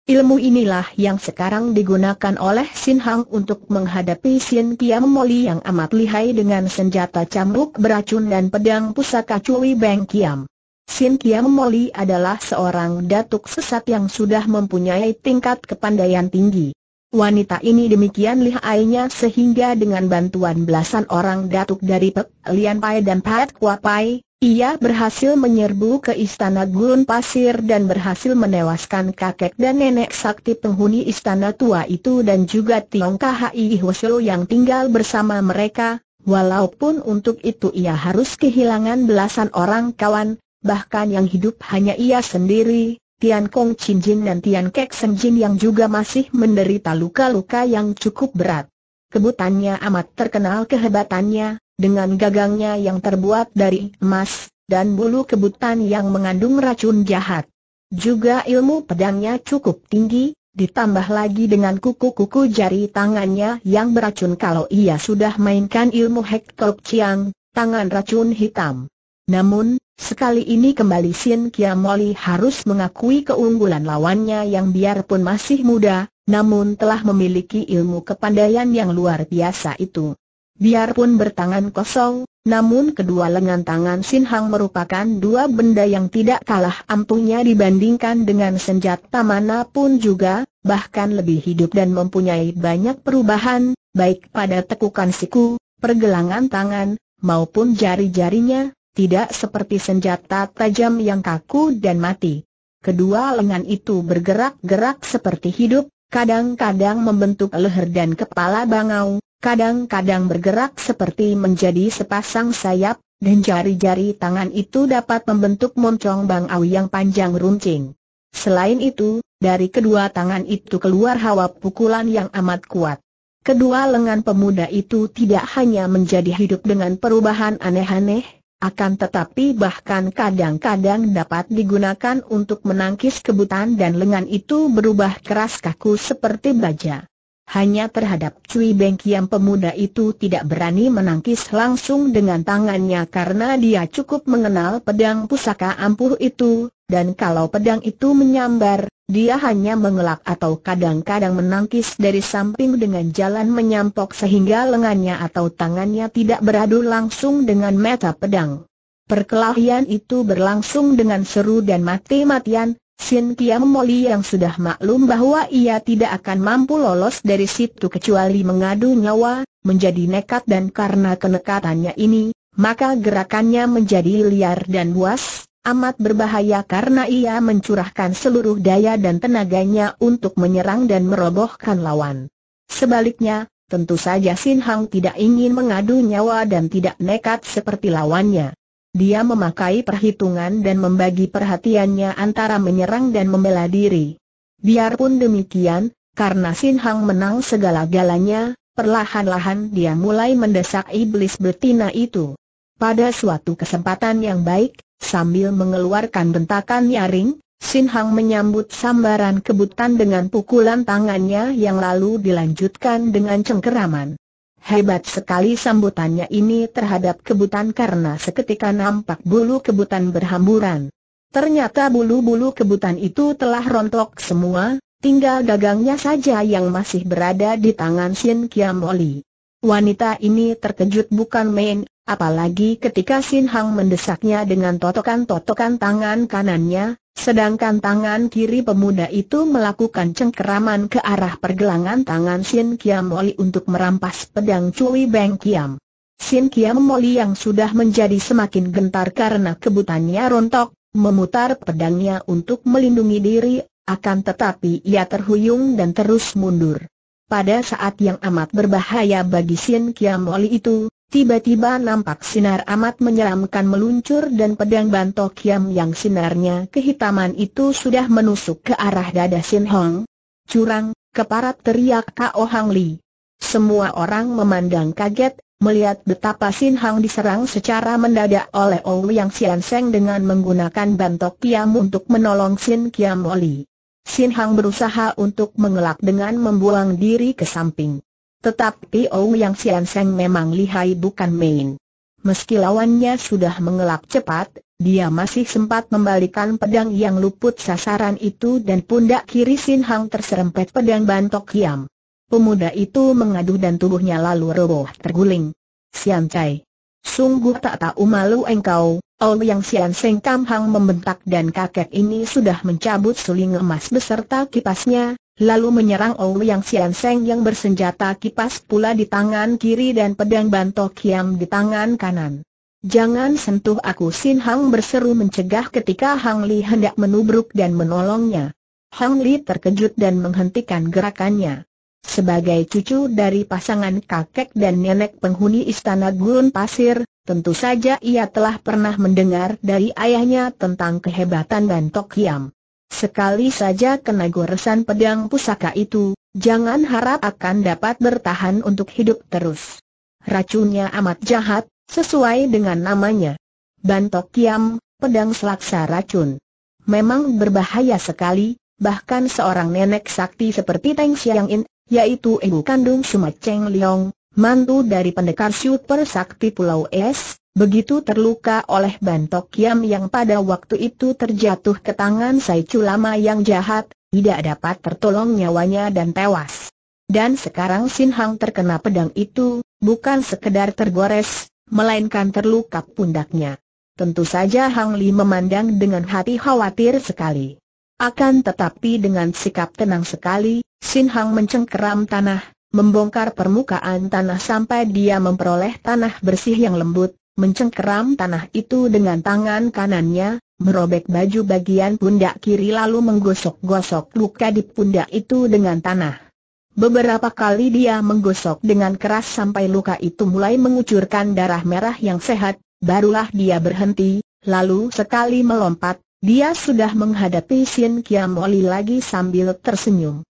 Ilmu inilah yang sekarang digunakan oleh Sin Hang untuk menghadapi Sin Kiam Moli yang amat lihai dengan senjata cambuk beracun dan pedang pusaka Cui Beng Kiam. Sin Kiam Moli adalah seorang datuk sesat yang sudah mempunyai tingkat kepandaian tinggi. Wanita ini demikian lihainya sehingga dengan bantuan belasan orang datuk dari Pek Lian Pai dan Pat Kua Pai, ia berhasil menyerbu ke istana gurun pasir dan berhasil menewaskan kakek dan nenek sakti penghuni istana tua itu dan juga Tiong Kahai Hwasyo yang tinggal bersama mereka, Walaupun untuk itu ia harus kehilangan belasan orang kawan, bahkan yang hidup hanya ia sendiri, Tian Kong Chin Jin dan Tian Kek Sen Jin yang juga masih menderita luka-luka yang cukup berat. Kebutannya amat terkenal kehebatannya, dengan gagangnya yang terbuat dari emas, dan bulu kebutan yang mengandung racun jahat. Juga ilmu pedangnya cukup tinggi, ditambah lagi dengan kuku-kuku jari tangannya yang beracun kalau ia sudah mainkan ilmu Hek Chiang, tangan racun hitam. Namun, Sekali ini kembali Sin Kiamoli harus mengakui keunggulan lawannya yang biarpun masih muda, namun telah memiliki ilmu kepandaian yang luar biasa itu. Biarpun bertangan kosong, namun kedua lengan tangan Sin Hang merupakan dua benda yang tidak kalah ampuhnya dibandingkan dengan senjata manapun juga, bahkan lebih hidup dan mempunyai banyak perubahan, baik pada tekukan siku, pergelangan tangan, maupun jari-jarinya, tidak seperti senjata tajam yang kaku dan mati. Kedua lengan itu bergerak-gerak seperti hidup, kadang-kadang membentuk leher dan kepala bangau, kadang-kadang bergerak seperti menjadi sepasang sayap, dan jari-jari tangan itu dapat membentuk moncong bangau yang panjang runcing. Selain itu, dari kedua tangan itu keluar hawa pukulan yang amat kuat. Kedua lengan pemuda itu tidak hanya menjadi hidup dengan perubahan aneh-aneh, akan tetapi bahkan kadang-kadang dapat digunakan untuk menangkis kebutan dan lengan itu berubah keras kaku seperti baja. Hanya terhadap Cui Beng Kiam pemuda itu tidak berani menangkis langsung dengan tangannya karena dia cukup mengenal pedang pusaka ampuh itu, dan kalau pedang itu menyambar, dia hanya mengelak atau kadang-kadang menangkis dari samping dengan jalan menyampok sehingga lengannya atau tangannya tidak beradu langsung dengan meta pedang. Perkelahian itu berlangsung dengan seru dan mati-matian, Sin Kiam Moli yang sudah maklum bahwa ia tidak akan mampu lolos dari situ kecuali mengadu nyawa, menjadi nekat dan karena kenekatannya ini, maka gerakannya menjadi liar dan buas, amat berbahaya karena ia mencurahkan seluruh daya dan tenaganya untuk menyerang dan merobohkan lawan. Sebaliknya, tentu saja Sin Hang tidak ingin mengadu nyawa dan tidak nekat seperti lawannya. Dia memakai perhitungan dan membagi perhatiannya antara menyerang dan membela diri. Biarpun demikian, karena Sin Hang menang segala-galanya, perlahan-lahan dia mulai mendesak iblis betina itu. Pada suatu kesempatan yang baik, sambil mengeluarkan bentakan nyaring, Sin Hang menyambut sambaran kebutan dengan pukulan tangannya yang lalu dilanjutkan dengan cengkeraman. Hebat sekali sambutannya ini terhadap kebutan karena seketika nampak bulu kebutan berhamburan. Ternyata bulu-bulu kebutan itu telah rontok semua, tinggal gagangnya saja yang masih berada di tangan Sin Kiam Oli. Wanita ini terkejut bukan main, Apalagi ketika Sin Hang mendesaknya dengan totokan-totokan tangan kanannya, sedangkan tangan kiri pemuda itu melakukan cengkeraman ke arah pergelangan tangan Sin Kiam Moli untuk merampas pedang Cui Beng Kiam. Sin Kiam Moli yang sudah menjadi semakin gentar karena kebutannya rontok, memutar pedangnya untuk melindungi diri, akan tetapi ia terhuyung dan terus mundur. Pada saat yang amat berbahaya bagi Sin Kiam Moli itu, Tiba-tiba nampak sinar amat menyeramkan meluncur dan pedang bantok kiam yang sinarnya kehitaman itu sudah menusuk ke arah dada Sin Hong. Curang, keparat teriak Kao Hang Li. Semua orang memandang kaget, melihat betapa Sin Hong diserang secara mendadak oleh Ong Yang Sian Seng dengan menggunakan bantok kiam untuk menolong Sin Kiam Oli. Sin Hong berusaha untuk mengelak dengan membuang diri ke samping. Tetapi Ou Yang Sian Seng memang lihai bukan main. Meski lawannya sudah mengelap cepat, dia masih sempat membalikan pedang yang luput sasaran itu dan pundak kiri Sin Hang terserempet pedang bantok hiam. Pemuda itu mengadu dan tubuhnya lalu roboh terguling. Sian Cai, Sungguh tak tahu malu engkau, Ol Yang Sian Seng Kam Hang membentak dan kakek ini sudah mencabut suling emas beserta kipasnya, lalu menyerang Ouyang Sian Seng yang bersenjata kipas pula di tangan kiri dan pedang bantok kiam di tangan kanan. Jangan sentuh aku Sin Hang berseru mencegah ketika Hang Li hendak menubruk dan menolongnya. Hang Li terkejut dan menghentikan gerakannya. Sebagai cucu dari pasangan kakek dan nenek penghuni istana Gurun Pasir, tentu saja ia telah pernah mendengar dari ayahnya tentang kehebatan Bantok Hiam. Sekali saja kena goresan pedang pusaka itu, jangan harap akan dapat bertahan untuk hidup terus. Racunnya amat jahat, sesuai dengan namanya. Bantok Kiam, pedang selaksa racun. Memang berbahaya sekali, bahkan seorang nenek sakti seperti Teng Xiang In, yaitu ibu kandung Suma Cheng Leong, mantu dari pendekar super sakti Pulau Es, begitu terluka oleh bantok Kiam yang pada waktu itu terjatuh ke tangan Sai Culama yang jahat, tidak dapat tertolong nyawanya dan tewas. Dan sekarang Sin Hang terkena pedang itu, bukan sekedar tergores, melainkan terluka pundaknya. Tentu saja Hang Li memandang dengan hati khawatir sekali. Akan tetapi dengan sikap tenang sekali, Sin Hang mencengkeram tanah, membongkar permukaan tanah sampai dia memperoleh tanah bersih yang lembut, mencengkeram tanah itu dengan tangan kanannya, merobek baju bagian pundak kiri lalu menggosok-gosok luka di pundak itu dengan tanah. Beberapa kali dia menggosok dengan keras sampai luka itu mulai mengucurkan darah merah yang sehat, barulah dia berhenti, lalu sekali melompat, dia sudah menghadapi Sin Kiamoli lagi sambil tersenyum.